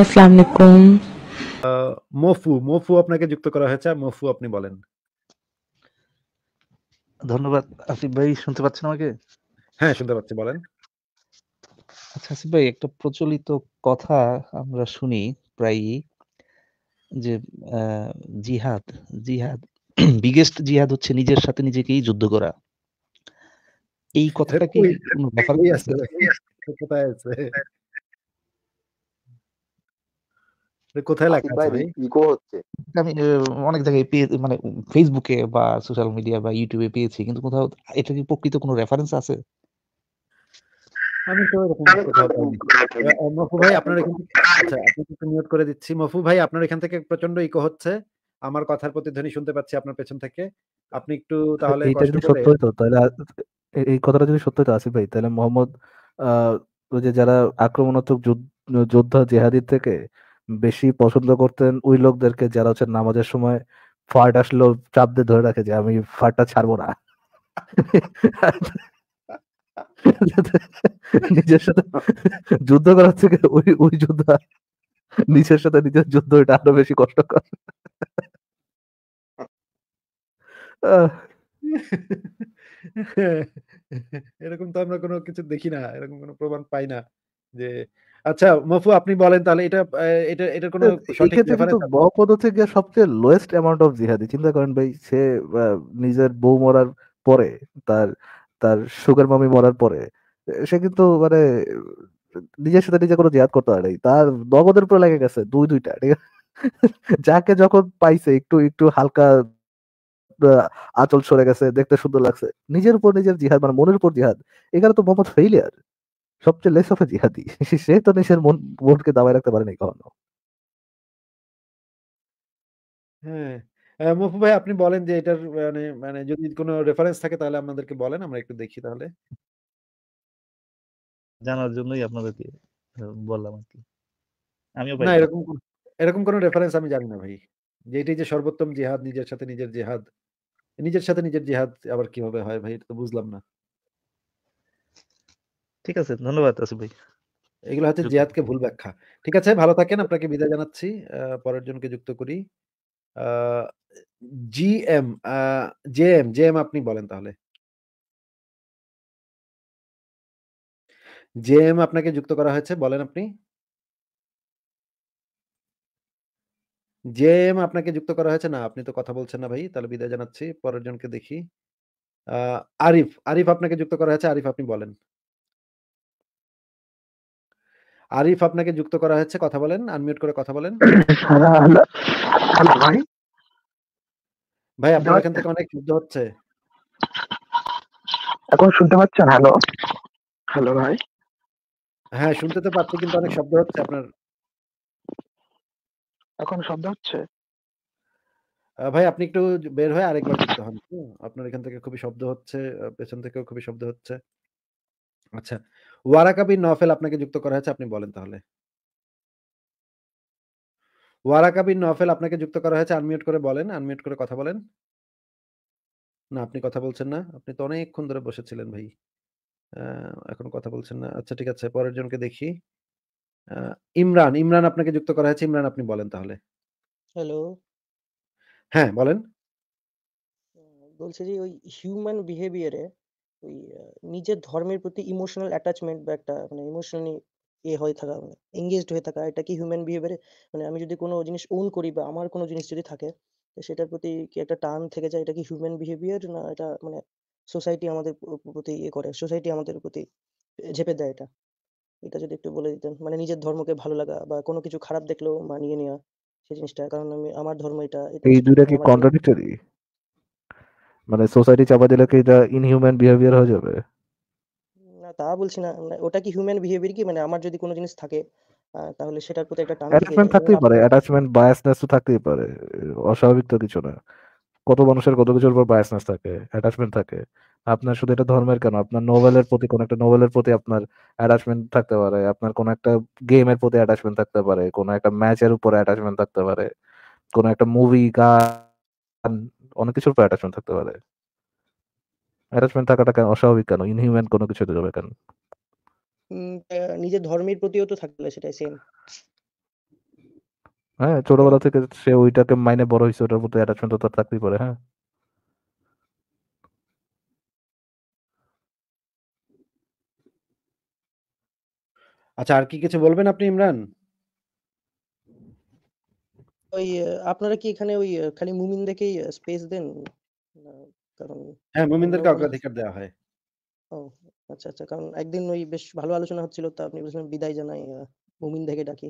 আসসালামু আলাইকুম মফু মফু আপনাকে যুক্ত করা হয়েছে মফু আপনি বলেন ধন্যবাদ আসিফ ভাই শুনতে পাচ্ছেন আমাকে হ্যাঁ শুনতে পাচ্ছি বলেন আচ্ছা আসিফ ভাই একটা প্রচলিত কথা আমরা শুনি প্রায়ই যে জিহাদ জিহাদ বিগেস্ট জিহাদ হচ্ছে নিজের সাথে নিজেকেই যুদ্ধ করা এই কথাটা কি কোনো ব্যাপার আছে কোথায় লেখা ইকো হচ্ছে আমি অনেক জায়গায় মানে ফেসবুকে বা সোশ্যাল মিডিয়া বা ইউটিউবে পেয়েছি কিন্তু কোথাও এটা কি প্রকৃত কোনো রেফারেন্স আছে আমি তো এরকম মফু ভাই আপনার এখান থেকে আচ্ছা আপনাকে করে দিচ্ছি মফু ভাই আপনার এখান থেকে প্রচন্ড ইকো হচ্ছে আমার কথার প্রতিধ্বনি শুনতে পাচ্ছি আপনার পেছন থেকে আপনি একটু তাহলে এটা যদি সত্য হতো তাহলে এই কথাটা যদি সত্য আসিফ ভাই তাহলে মোহাম্মদ যে যারা আক্রমণাত্মক যোদ্ধা জেহাদির থেকে বেশি পছন্দ করতেন ওই লোকদেরকে যারা হচ্ছে নামাজের সময় ফাট আসলো চাপ দিয়ে ধরে রাখে যে আমি ফাটটা ছাড়বো না নিজের সাথে যুদ্ধ করার থেকে ওই ওই যুদ্ধ নিজের সাথে নিজের যুদ্ধ এটা আরো বেশি কষ্টকর এরকম তো আমরা কোনো কিছু দেখি না এরকম কোনো প্রমাণ পাই না যে আচ্ছা মফু আপনি বলেন তাহলে এটা এটা কোনো সঠিক সবচেয়ে লোয়েস্ট অ্যামাউন্ট অফ জিহাদি চিন্তা করেন ভাই সে নিজের বউ মরার পরে তার তার সুগার মামি মরার পরে সে কিন্তু মানে নিজের সাথে নিজে কোনো জিহাদ করতে পারে তার নগদের উপরে লেগে গেছে দুই দুইটা ঠিক আছে যাকে যখন পাইছে একটু একটু হালকা আচল সরে গেছে দেখতে সুন্দর লাগছে নিজের উপর নিজের জিহাদ মানে মনের উপর জিহাদ এখানে তো মোহাম্মদ ফেইলিয়ার সবচেয়ে লেস অফ জিহাদি সে তো নিজের মন মনকে দাবায় রাখতে পারে নাই কখনো হ্যাঁ আহ, ভাই আপনি বলেন যে এটার মানে মানে যদি কোনো রেফারেন্স থাকে তাহলে আমাদেরকে বলেন আমরা একটু দেখি তাহলে জানার জন্যই আপনাদেরকে বললাম আর কি আমিও না এরকম কোন- এরকম কোনো রেফারেন্স আমি জানি না ভাই যে এটাই যে সর্বোত্তম জিহাদ নিজের সাথে নিজের জিহাদ নিজের সাথে নিজের জিহাদ আবার কিভাবে হয় ভাই এটা তো বুঝলাম না ঠিক আছে ধন্যবাদ আসিফ ভাই এগুলো হচ্ছে জিয়াদকে ভুল ব্যাখ্যা ঠিক আছে ভালো থাকেন আপনাকে বিদায় জানাচ্ছি পরের জনকে যুক্ত করি G M J M J M আপনি বলেন তাহলে জে এম আপনাকে যুক্ত করা হয়েছে বলেন আপনি জে এম আপনাকে যুক্ত করা হয়েছে না আপনি তো কথা বলছেন না ভাই তাহলে বিদায় জানাচ্ছি পরের জনকে দেখি আরিফ আরিফ আপনাকে যুক্ত করা হয়েছে আরিফ আপনি বলেন আরিফ আপনাকে যুক্ত করা হয়েছে কথা বলেন আনমিউট করে কথা বলেন ভাই আপনার এখান থেকে অনেক শুদ্ধ হচ্ছে এখন শুনতে পাচ্ছেন হ্যালো হ্যালো ভাই হ্যাঁ শুনতে তো পাচ্ছি কিন্তু অনেক শব্দ হচ্ছে আপনার এখন শব্দ হচ্ছে ভাই আপনি একটু বের হয়ে আরেকবার যুক্ত হন আপনার এখান থেকে খুবই শব্দ হচ্ছে পেছন থেকেও খুবই শব্দ হচ্ছে আচ্ছা ওয়ারাকাবি নফেল আপনাকে যুক্ত করা হয়েছে আপনি বলেন তাহলে ওয়ারাকাবি নফেল আপনাকে যুক্ত করা হয়েছে আনমিউট করে বলেন আনমিউট করে কথা বলেন না আপনি কথা বলছেন না আপনি তো অনেকক্ষণ ধরে বসেছিলেন ভাই এখন কথা বলছেন না আচ্ছা ঠিক আছে পরের জনকে দেখি ইমরান ইমরান আপনাকে যুক্ত করা হয়েছে ইমরান আপনি বলেন তাহলে হ্যালো হ্যাঁ বলেন বলছি যে ওই হিউম্যান বিহেভিয়ারে ওই নিজের ধর্মের প্রতি ইমোশনাল অ্যাটাচমেন্ট বা একটা মানে ইমোশনালি এ হয়ে থাকা মানে এঙ্গেজড হয়ে থাকা এটা কি হিউম্যান বিহেভিয়ার মানে আমি যদি কোনো জিনিস ওন করি বা আমার কোনো জিনিস যদি থাকে তো সেটার প্রতি কি একটা টান থেকে যায় এটা কি হিউম্যান বিহেভিয়ার না এটা মানে সোসাইটি আমাদের প্রতি ইয়ে করে সোসাইটি আমাদের প্রতি ঝেপে দেয় এটা এটা যদি একটু বলে দিতেন মানে নিজের ধর্মকে ভালো লাগা বা কোনো কিছু খারাপ দেখলেও মানিয়ে নেওয়া সেই জিনিসটা কারণ আমি আমার ধর্ম এটা এই দুটা কি কন্ট্রাডিক্টরি মানে সোসাইটি চাপা দিলে কি এটা ইনহিউম্যান বিহেভিয়ার হয়ে যাবে না তা বলছি না মানে ওটা কি হিউম্যান বিহেভিয়ার কি মানে আমার যদি কোনো জিনিস থাকে তাহলে সেটার প্রতি একটা টান অ্যাটাচমেন্ট থাকতেই পারে অ্যাটাচমেন্ট বায়াসনেস তো থাকতেই পারে অস্বাভাবিক তো কিছু না কত মানুষের কত কিছুর উপর বায়াসনেস থাকে অ্যাটাচমেন্ট থাকে আপনার শুধু এটা ধর্মের কেন আপনার নোভেলের প্রতি কোন একটা নোভেলের প্রতি আপনার অ্যাটাচমেন্ট থাকতে পারে আপনার কোন একটা গেমের প্রতি অ্যাটাচমেন্ট থাকতে পারে কোন একটা ম্যাচের উপর অ্যাটাচমেন্ট থাকতে পারে কোন একটা মুভি গান অনেক কিছুর উপর অ্যাটাচমেন্ট থাকতে পারে অ্যাটাচমেন্ট থাকাটা কেন অস্বাভাবিক কেন ইনহিউম্যান কোনো কিছুতে যাবে কেন নিজের ধর্মের প্রতিও তো থাকলে সেটা সেম হ্যাঁ ছোটবেলা থেকে সে ওইটাকে মাইনে বড় হয়েছে ওটার প্রতি অ্যাটাচমেন্ট তো থাকতেই পারে হ্যাঁ আচ্ছা আর কি কিছু বলবেন আপনি ইমরান ওই আপনারা কি এখানে ওই খালি মুমিন দেখেই স্পেস দেন কারণ হ্যাঁ মুমিনদেরকে অগ্রাধিকার দেওয়া হয় ও আচ্ছা আচ্ছা কারণ একদিন ওই বেশ ভালো আলোচনা হচ্ছিল তো আপনি বলছিলেন বিদায় জানাই মুমিন দেখে ডাকি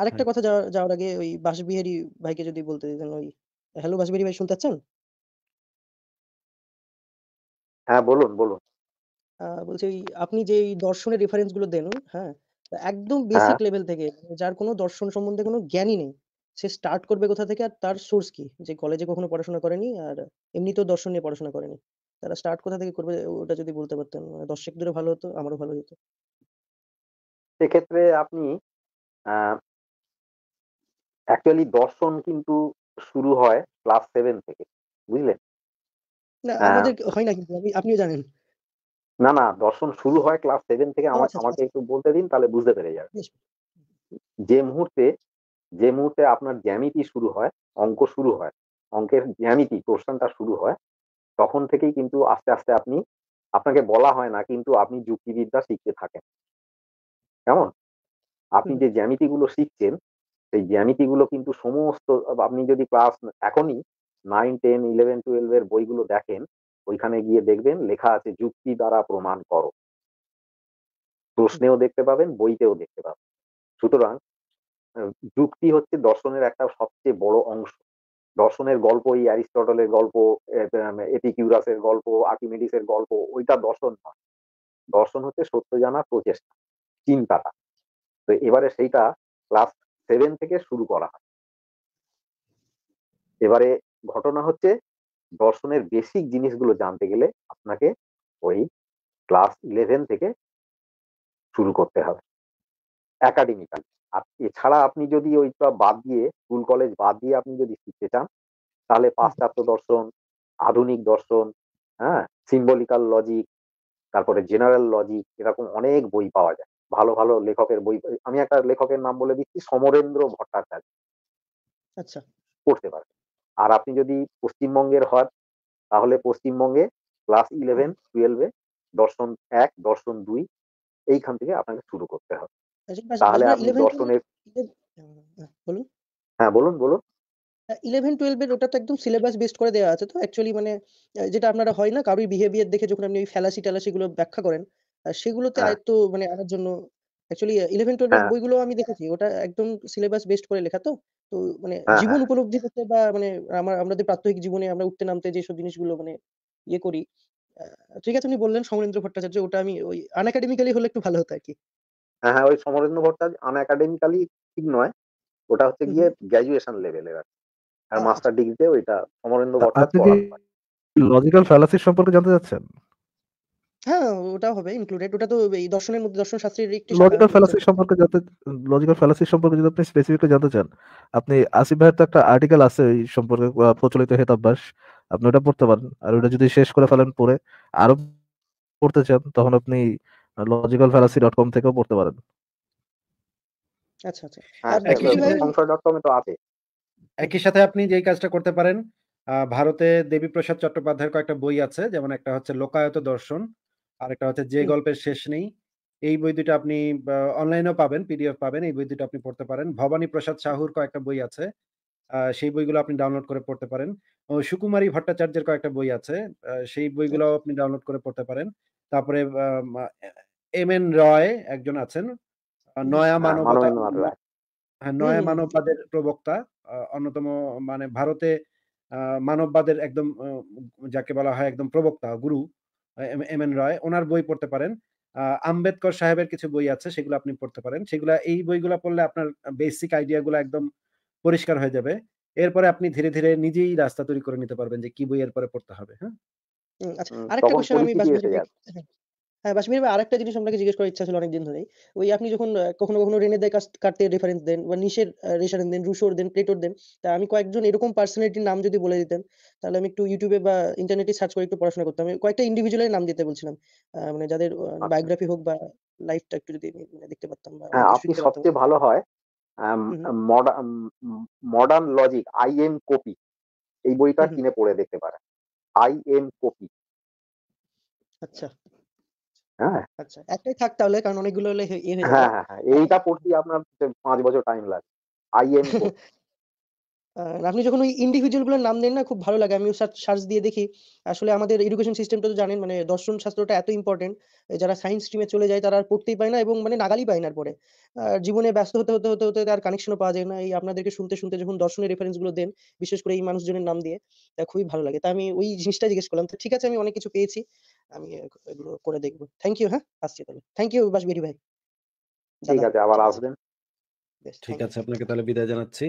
আরেকটা হ্যাঁ। কথা যাওয়ার আগে ওই বাসবিহারি ভাইকে যদি বলতে দিতেন ওই হ্যালো বাসবিহারি ভাই শুনতে পাচ্ছেন হ্যাঁ বলুন বলুন বলছি আপনি যে দর্শনের রেফারেন্স গুলো দেন হ্যাঁ একদম বেসিক হ্যাঁ। লেভেল থেকে যার কোনো দর্শন সম্বন্ধে কোনো জ্ঞানই নেই সে স্টার্ট করবে কোথা থেকে আর তার সোর্স কি যে কলেজে কখনো পড়াশোনা করেনি আর এমনিতেও দর্শন নিয়ে পড়াশোনা করেনি তারা স্টার্ট কোথা থেকে করবে ওটা যদি বলতে পারতেন দর্শক মানে দূরে ভালো হতো আমারও ভালো হতো সেক্ষেত্রে আপনি অ্যাকচুয়ালি দর্শন কিন্তু শুরু হয় ক্লাস সেভেন থেকে বুঝলেন না হ্যাঁ। আমাদের হয় না কিন্তু আপনিও জানেন না, না দর্শন শুরু হয় ক্লাস সেভেন থেকে আচ্ছা, আচ্ছা, আমাকে আমাকে আচ্ছা। একটু বলতে দিন তাহলে বুঝতে পেরে যাবে। যে মুহূর্তে যে মুহূর্তে আপনার জ্যামিতি শুরু হয়, অঙ্ক শুরু হয়, অঙ্কের জ্যামিতি কোশ্চানটা শুরু হয়, তখন থেকেই কিন্তু আস্তে, আস্তে আপনি আপনাকে বলা হয় না কিন্তু আপনি যুক্তিবিদ্যা শিখতে থাকেন। কেমন? আপনি যে জ্যামিতিগুলো শিখছেন, সেই জ্যামিতিগুলো কিন্তু সমস্ত আপনি যদি ক্লাস এখনই নাইন টেন ইলেভেন টুয়েলভের এর বইগুলো দেখেন ওইখানে গিয়ে দেখবেন লেখা আছে যুক্তি দ্বারা প্রমাণ করো প্রশ্নেও দেখতে পাবেন বইতেও দেখতে পাবেন সুতরাং যুক্তি হচ্ছে দর্শনের একটা সবচেয়ে বড় অংশ দর্শনের গল্প এই অ্যারিস্টটলের গল্প এপিকিউরাসের গল্প আর্কিমেডিসের গল্প ওইটা দর্শন নয় দর্শন হচ্ছে সত্য জানা প্রচেষ্টা চিন্তাটা তো এবারে সেইটা ক্লাস সেভেন থেকে শুরু করা হয় এবারে ঘটনা হচ্ছে দর্শনের বেসিক জিনিসগুলো জানতে গেলে আপনাকে ওই ক্লাস ইলেভেন থেকে শুরু করতে হবে একাডেমিক্যাল আর এছাড়া আপনি যদি ওইটা বাদ দিয়ে স্কুল কলেজ বাদ দিয়ে আপনি যদি শিখতে চান তাহলে পাশ্চাত্য দর্শন আধুনিক দর্শন হ্যাঁ সিম্বলিক্যাল লজিক তারপরে জেনারেল লজিক এরকম অনেক বই পাওয়া যায় ভালো ভালো লেখকের বই আমি একটা লেখকের নাম বলে দিচ্ছি সমরেন্দ্র ভট্টাচার্য আচ্ছা পড়তে পারবেন আর আপনি যদি পশ্চিমবঙ্গের হন তাহলে পশ্চিমবঙ্গে ক্লাস ইলেভেন টুয়েলভে দর্শন এক দর্শন দুই এইখান থেকে আপনাকে শুরু করতে হবে আচ্ছা, আচ্ছা, তাহলে আপনি দর্শনের বলুন হ্যাঁ বলুন বলুন ইলেভেন টুয়েলভের ওটা তো একদম সিলেবাস বেস্ট করে দেওয়া আছে তো অ্যাকচুয়ালি মানে যেটা আপনারা হয় না কারোর বিহেভিয়ার দেখে যখন আপনি ওই ফ্যালাসি ট্যালাসি গুলো ব্যাখ্যা করেন সেগুলোতে হ্যাঁ। আয়ত্ত মানে আনার জন্য অ্যাকচুয়ালি 11-12 uh, এর হ্যাঁ। বইগুলো আমি দেখেছি। ওটা একদম সিলেবাস বেসড করে লেখা তো। তো মানে হ্যাঁ, জীবন হ্যাঁ। উপলব্ধি করতে বা মানে আমার আমাদের প্রাত্যহিক জীবনে আমরা উঠতে নামতে যেসব জিনিসগুলো মানে ইয়ে করি, ঠিক আছে উনি বললেন সমরেন্দ্র ভট্টাচার্য ওটা আমি ওই আনএকাডেমিক্যালি হলে একটু ভালো হতো আরকি। হ্যাঁ, হ্যাঁ, ওই সমরেন্দ্র ভট্টাচার্য আনএকাডেমিক্যালি ঠিক নয়। ওটা হচ্ছে গিয়ে হু। গ্র্যাজুয়েশন লেভেলের আর মাস্টার আচ্ছা। ডিগ্রিতে ওইটা সমরেন্দ্র আ আপনি ভট্টাচার্য কি লজিক্যাল ফ্যালাসি সম্পর্কে জানতে চাচ্ছেন? হ্যাঁ ওটা হবে ইনক্লুডেড ওটা তো এই দর্শনের মধ্যে দর্শন শাস্ত্রের একটু লজিক্যাল ফ্যালাসি সম্পর্কে যত লজিক্যাল ফ্যালাসি সম্পর্কে যদি আপনি স্পেসিফিকলি জানতে চান আপনি আসিফ ভাইয়ের তো একটা আর্টিকেল আছে এই সম্পর্কে প্রচলিত হেতাভ্যাস আপনি ওটা পড়তে পারেন আর ওটা যদি শেষ করে ফেলেন পরে আরো পড়তে চান তখন আপনি লজিক্যাল ফ্যালাসি ডট কম থেকেও পড়তে পারেন আচ্ছা আচ্ছা হ্যাঁ, তো আছে একই সাথে আপনি যে কাজটা করতে পারেন ভারতে দেবীপ্রসাদ চট্টোপাধ্যায়ের কয়েকটা বই আছে যেমন একটা হচ্ছে লোকায়ত দর্শন আরেকটা হচ্ছে যে গল্পের শেষ নেই এই বই দুটো আপনি অনলাইনেও পাবেন পিডিএফ পাবেন এই বই দুটো আপনি পড়তে পারেন ভবানী প্রসাদ সাহুর কয়েকটা বই আছে সেই বইগুলো আপনি ডাউনলোড করে পড়তে পারেন সুকুমারী ভট্টাচার্যের কয়েকটা বই আছে সেই আচ্ছা। বইগুলো আপনি ডাউনলোড করে পড়তে পারেন তারপরে এম এন রয় একজন আছেন নয়া আচ্ছা, মানবতা হ্যাঁ।, হ্যাঁ নয়া মানববাদের প্রবক্তা অন্যতম মানে ভারতে মানববাদের একদম যাকে বলা হয় একদম প্রবক্তা গুরু এম এন রয় ওনার বই পড়তে পারেন আম্বেদকর সাহেবের কিছু বই আছে সেগুলো আপনি পড়তে পারেন সেগুলা এই বইগুলো পড়লে আপনার বেসিক আইডিয়াগুলো একদম পরিষ্কার হয়ে যাবে এরপরে আপনি ধীরে ধীরে নিজেই রাস্তা তৈরি করে নিতে পারবেন যে কি বই এরপরে পড়তে হবে হ্যাঁ আচ্ছা আরেকটা কোশ্চেন আমি হ্যাঁ বাসমির ভাই আরেকটা জিনিস আপনাকে জিজ্ঞেস করার ইচ্ছা ছিল অনেকদিন ধরেই ওই আপনি যখন কখনো কখনো রেনে দেয় কাটতে রেফারেন্স দেন বা নিশের রেফারেন্স দেন রুশোর দেন প্লেটোর দেন তা আমি কয়েকজন এরকম পার্সোনালিটির নাম যদি বলে দিতেন তাহলে আমি একটু ইউটিউবে বা ইন্টারনেটে সার্চ করে একটু পড়াশোনা করতাম কয়েকটা ইন্ডিভিজুয়ালের নাম দিতে বলছিলাম মানে যাদের বায়োগ্রাফি আচ্ছা। হোক বা লাইফটা একটু যদি মানে দেখতে পারতাম বা হ্যাঁ, আপনি সবচেয়ে ভালো হয় modern logic I M Copi এই বইটা কিনে পড়ে দেখতে পারেন আই এম কপি আচ্ছা হ্যাঁ? আচ্ছা, একটাই থাক তাহলে কারণ অনেকগুলো হলে ইয়ে হ্যাঁ, হ্যাঁ, হ্যাঁ, এইটা পড়তে আপনার পাঁচ বছর টাইম লাগবে। আইএম আপনি যখন ওই ইন্ডিভিজুয়ালগুলোর নাম দেন না খুব ভালো লাগে আমি সার্চ দিয়ে দেখি আসলে আমাদের এডুকেশন সিস্টেমটা তো জানেন মানে দর্শন শাস্ত্রটা এত ইম্পর্টেন্ট যারা সায়েন্স স্ট্রিমে চলে যায় তারা আর পড়তেই পায় না এবং মানে নাগালই পায় না পরে জীবনে ব্যস্ত হতে হতে হতে হতে তার কানেকশনও পাওয়া যায় না এই আপনাদেরকে শুনতে শুনতে যখন দর্শনের গুলো দেন বিশেষ করে এই মানুষজনের নাম দিয়ে তা খুবই ভালো লাগে তা আমি ওই জিনিসটা জিজ্ঞেস করলাম তো ঠিক আছে আমি অনেক কিছু পেয়েছি আমি এগুলো করে দেখবো থ্যাংক ইউ হ্যাঁ আসছি তাহলে থ্যাংক ইউ বাসবিরি ভাই ঠিক আছে আবার আসবেন ঠিক আছে আপনাকে তাহলে বিদায় জানাচ্ছি